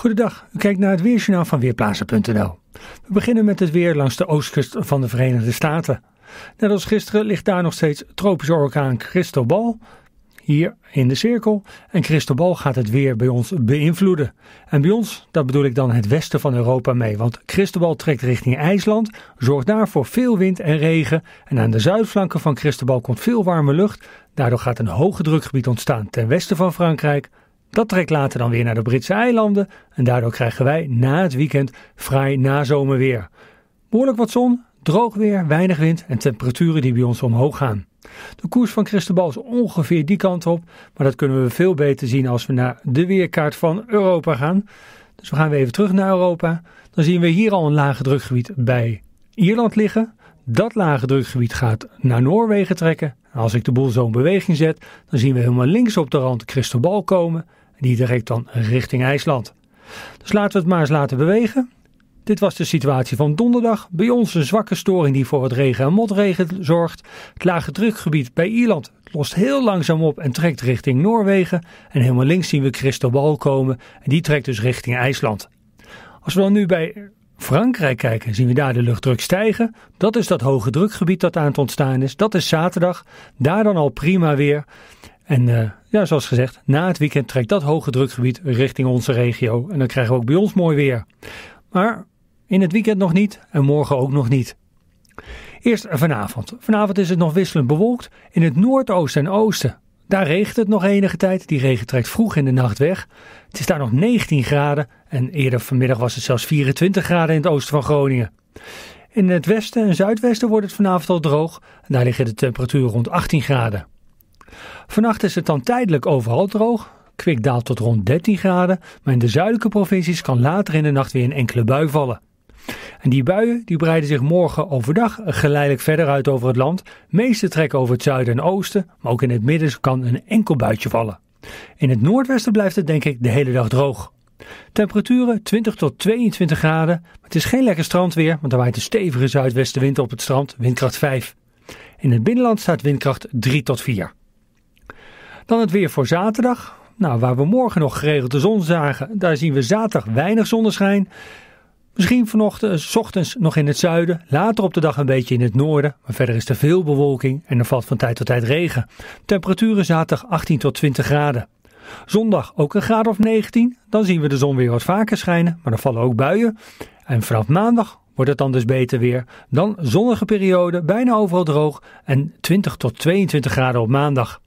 Goedendag, u kijkt naar het weersjournaal van Weerplaatsen.nl. We beginnen met het weer langs de oostkust van de Verenigde Staten. Net als gisteren ligt daar nog steeds tropische orkaan Cristobal hier in de cirkel. En Cristobal gaat het weer bij ons beïnvloeden. En bij ons, dat bedoel ik dan het westen van Europa mee. Want Cristobal trekt richting IJsland, zorgt daar voor veel wind en regen. En aan de zuidflanken van Cristobal komt veel warme lucht. Daardoor gaat een hoge drukgebied ontstaan ten westen van Frankrijk dat trekt later dan weer naar de Britse eilanden en daardoor krijgen wij na het weekend vrij nazomerweer. Behoorlijk wat zon, droog weer, weinig wind en temperaturen die bij ons omhoog gaan. De koers van Christobal is ongeveer die kant op, maar dat kunnen we veel beter zien als we naar de weerkaart van Europa gaan. Dus we gaan weer even terug naar Europa. Dan zien we hier al een lage drukgebied bij Ierland liggen. Dat lage drukgebied gaat naar Noorwegen trekken. als ik de boel zo in beweging zet, dan zien we helemaal links op de rand Christobal komen. Die trekt dan richting IJsland. Dus laten we het maar eens laten bewegen. Dit was de situatie van donderdag. Bij ons een zwakke storing die voor het regen en motregen zorgt. Het lage drukgebied bij Ierland lost heel langzaam op en trekt richting Noorwegen. En helemaal links zien we Christobal komen en die trekt dus richting IJsland. Als we dan nu bij Frankrijk kijken, zien we daar de luchtdruk stijgen. Dat is dat hoge drukgebied dat aan het ontstaan is. Dat is zaterdag. Daar dan al prima weer. En eh, ja, zoals gezegd, na het weekend trekt dat hoge drukgebied richting onze regio. En dan krijgen we ook bij ons mooi weer. Maar in het weekend nog niet en morgen ook nog niet. Eerst vanavond. Vanavond is het nog wisselend bewolkt. In het noordoosten en oosten, daar regent het nog enige tijd. Die regen trekt vroeg in de nacht weg. Het is daar nog 19 graden en eerder vanmiddag was het zelfs 24 graden in het oosten van Groningen. In het westen en zuidwesten wordt het vanavond al droog. En daar liggen de temperaturen rond 18 graden. Vannacht is het dan tijdelijk overal droog. Kwik daalt tot rond 13 graden, maar in de zuidelijke provincies kan later in de nacht weer een enkele bui vallen. En die buien die breiden zich morgen overdag geleidelijk verder uit over het land. Meeste trekken over het zuiden en oosten, maar ook in het midden kan een enkel buitje vallen. In het noordwesten blijft het denk ik de hele dag droog. Temperaturen 20 tot 22 graden. Het is geen lekker strandweer, want er waait een stevige zuidwestenwind op het strand, windkracht 5. In het binnenland staat windkracht 3 tot 4. Dan het weer voor zaterdag. Nou, waar we morgen nog geregeld de zon zagen, daar zien we zaterdag weinig zonneschijn. Misschien vanochtend, eh, s ochtends nog in het zuiden, later op de dag een beetje in het noorden. Maar verder is er veel bewolking en er valt van tijd tot tijd regen. Temperaturen zaterdag 18 tot 20 graden. Zondag ook een graad of 19. Dan zien we de zon weer wat vaker schijnen, maar er vallen ook buien. En vanaf maandag wordt het dan dus beter weer. Dan zonnige periode, bijna overal droog en 20 tot 22 graden op maandag.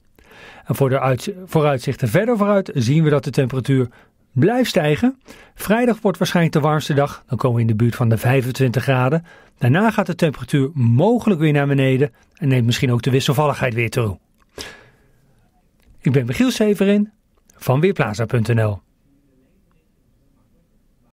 En voor de vooruitzichten verder vooruit zien we dat de temperatuur blijft stijgen. Vrijdag wordt waarschijnlijk de warmste dag, dan komen we in de buurt van de 25 graden. Daarna gaat de temperatuur mogelijk weer naar beneden en neemt misschien ook de wisselvalligheid weer toe. Ik ben Michiel Severin van Weerplaza.nl